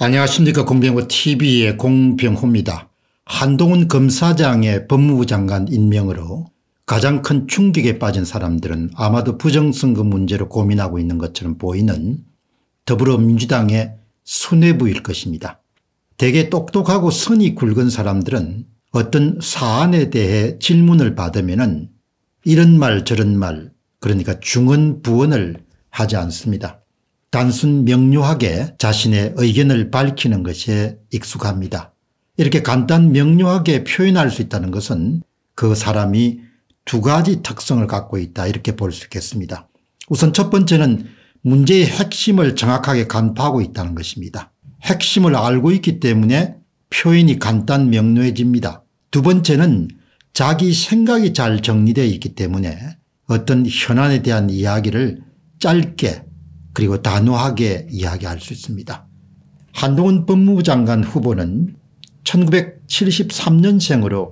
안녕하십니까 공병호TV의 공병호입니다. 한동훈 검사장의 법무부 장관 임명으로 가장 큰 충격에 빠진 사람들은 아마도 부정선거 문제로 고민하고 있는 것처럼 보이는 더불어민주당의 수뇌부일 것입니다. 대개 똑똑하고 선이 굵은 사람들은 어떤 사안에 대해 질문을 받으면 은 이런 말 저런 말 그러니까 중언부언을 하지 않습니다. 단순 명료하게 자신의 의견을 밝히는 것에 익숙합니다. 이렇게 간단 명료하게 표현할 수 있다는 것은 그 사람이 두 가지 특성을 갖고 있다 이렇게 볼 수 있겠습니다. 우선 첫 번째는 문제의 핵심을 정확하게 간파하고 있다는 것입니다. 핵심을 알고 있기 때문에 표현이 간단 명료해집니다. 두 번째는 자기 생각이 잘 정리되어 있기 때문에 어떤 현안에 대한 이야기를 짧게 그리고 단호하게 이야기할 수 있습니다. 한동훈 법무부 장관 후보는 1973년생으로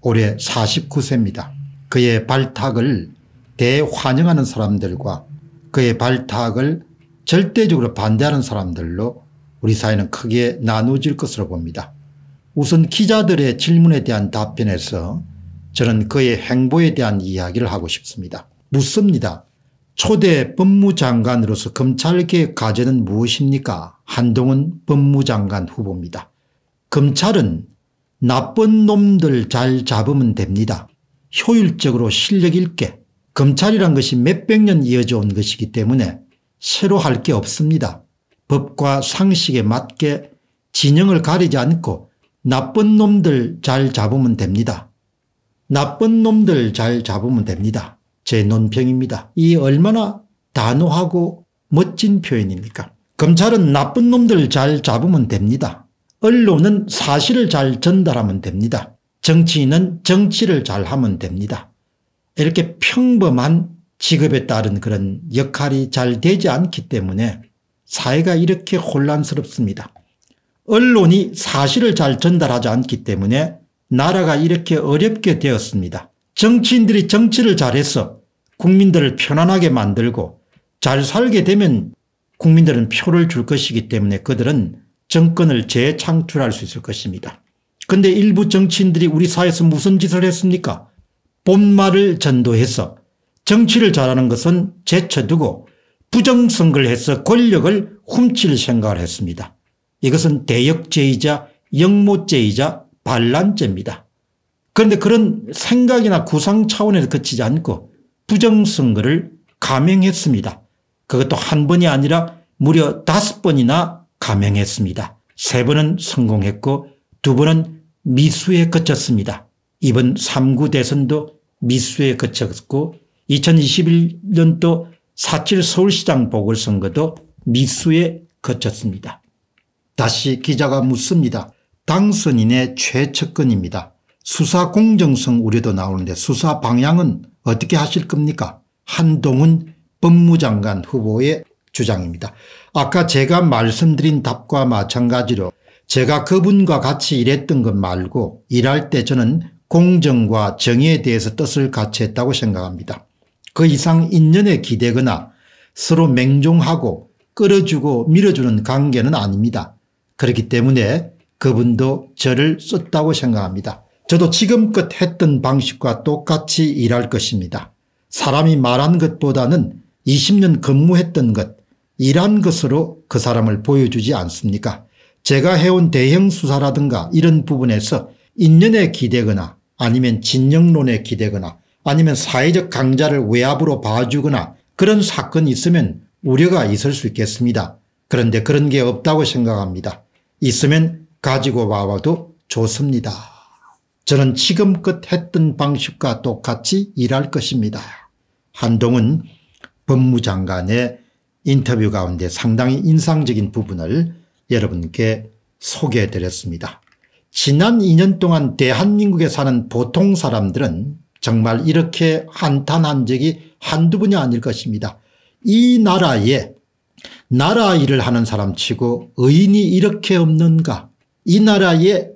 올해 49세입니다. 그의 발탁을 대환영하는 사람들과 그의 발탁을 절대적으로 반대하는 사람들로 우리 사회는 크게 나누어질 것으로 봅니다. 우선 기자들의 질문에 대한 답변에서 저는 그의 행보에 대한 이야기를 하고 싶습니다. 묻습니다. 초대 법무장관으로서 검찰개혁 과제는 무엇입니까? 한동훈 법무장관 후보입니다. 검찰은 나쁜 놈들 잘 잡으면 됩니다. 효율적으로 실력 있게 검찰이란 것이 몇백 년 이어져 온 것이기 때문에 새로 할 게 없습니다. 법과 상식에 맞게 진영을 가리지 않고 나쁜 놈들 잘 잡으면 됩니다. 나쁜 놈들 잘 잡으면 됩니다. 제 논평입니다. 이 얼마나 단호하고 멋진 표현입니까? 검찰은 나쁜 놈들 잘 잡으면 됩니다. 언론은 사실을 잘 전달하면 됩니다. 정치인은 정치를 잘 하면 됩니다. 이렇게 평범한 직업에 따른 그런 역할이 잘 되지 않기 때문에 사회가 이렇게 혼란스럽습니다. 언론이 사실을 잘 전달하지 않기 때문에 나라가 이렇게 어렵게 되었습니다. 정치인들이 정치를 잘해서 국민들을 편안하게 만들고 잘 살게 되면 국민들은 표를 줄 것이기 때문에 그들은 정권을 재창출할 수 있을 것입니다. 근데 일부 정치인들이 우리 사회에서 무슨 짓을 했습니까? 본말을 전도해서 정치를 잘하는 것은 제쳐두고 부정선거를 해서 권력을 훔칠 생각을 했습니다. 이것은 대역죄이자 영모죄이자 반란죄입니다. 그런데 그런 생각이나 구상 차원에서 그치지 않고 부정선거를 감행했습니다. 그것도 한 번이 아니라 무려 다섯 번이나 감행했습니다. 세 번은 성공했고 두 번은 미수에 그쳤습니다. 이번 3구 대선도 미수에 그쳤고 2021년도 4.7 서울시장 보궐선거도 미수에 거쳤습니다. 다시 기자가 묻습니다. 당선인의 최측근입니다. 수사 공정성 우려도 나오는데 수사 방향은 어떻게 하실 겁니까? 한동훈 법무장관 후보의 주장입니다. 아까 제가 말씀드린 답과 마찬가지로 제가 그분과 같이 일했던 것 말고 일할 때 저는 공정과 정의에 대해서 뜻을 같이 했다고 생각합니다. 그 이상 인연에 기대거나 서로 맹종하고 끌어주고 밀어주는 관계는 아닙니다. 그렇기 때문에 그분도 저를 썼다고 생각합니다. 저도 지금껏 했던 방식과 똑같이 일할 것입니다. 사람이 말한 것보다는 20년 근무했던 것, 일한 것으로 그 사람을 보여주지 않습니까? 제가 해온 대형 수사라든가 이런 부분에서 인연에 기대거나 아니면 진영론에 기대거나 아니면 사회적 강자를 외압으로 봐주거나 그런 사건이 있으면 우려가 있을 수 있겠습니다. 그런데 그런 게 없다고 생각합니다. 있으면 가지고 와봐도 좋습니다. 저는 지금껏 했던 방식과 똑같이 일할 것입니다. 한동훈 법무장관의 인터뷰 가운데 상당히 인상적인 부분을 여러분께 소개해드렸습니다. 지난 2년 동안 대한민국에 사는 보통 사람들은 정말 이렇게 한탄한 적이 한두 번이 아닐 것입니다. 이 나라에 나라 일을 하는 사람치고 의인이 이렇게 없는가 이 나라에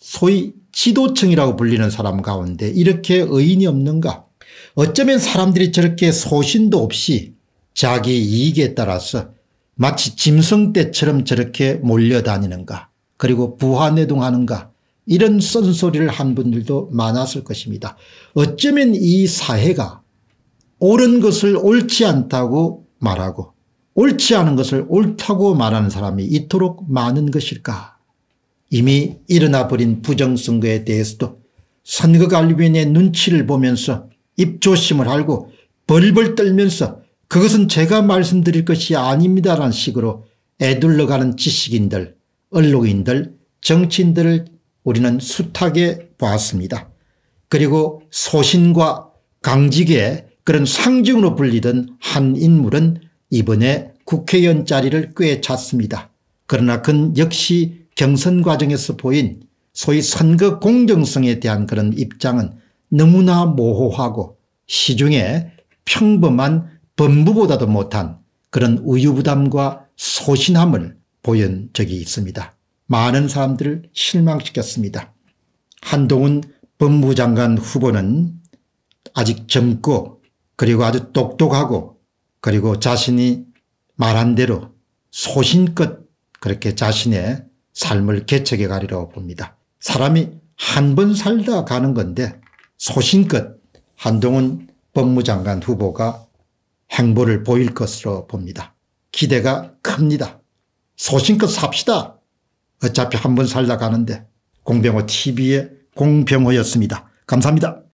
소위 시도층이라고 불리는 사람 가운데 이렇게 의인이 없는가 어쩌면 사람들이 저렇게 소신도 없이 자기 이익에 따라서 마치 짐승 떼처럼 저렇게 몰려다니는가 그리고 부하내동하는가 이런 쓴소리를 한 분들도 많았을 것입니다. 어쩌면 이 사회가 옳은 것을 옳지 않다고 말하고 옳지 않은 것을 옳다고 말하는 사람이 이토록 많은 것일까 이미 일어나 버린 부정선거에 대해서도 선거관리위원회 눈치를 보면서 입조심을 알고 벌벌 떨면서 그것은 제가 말씀드릴 것이 아닙니다라는 식으로 애둘러가는 지식인들, 언론인들, 정치인들을 우리는 숱하게 보았습니다. 그리고 소신과 강직의 그런 상징으로 불리던 한 인물은 이번에 국회의원 자리를 꽤 찼습니다. 그러나 그는 역시 경선 과정에서 보인 소위 선거 공정성에 대한 그런 입장은 너무나 모호하고 시중에 평범한 범부보다도 못한 그런 우유부담과 소신함을 보인 적이 있습니다. 많은 사람들을 실망시켰습니다. 한동훈 법무장관 후보는 아직 젊고 그리고 아주 똑똑하고 그리고 자신이 말한 대로 소신껏 그렇게 자신의 삶을 개척해 가리라고 봅니다. 사람이 한 번 살다 가는 건데 소신껏 한동훈 법무장관 후보가 행보를 보일 것으로 봅니다. 기대가 큽니다. 소신껏 삽시다. 어차피 한 번 살다 가는데 공병호 TV의 공병호였습니다. 감사합니다.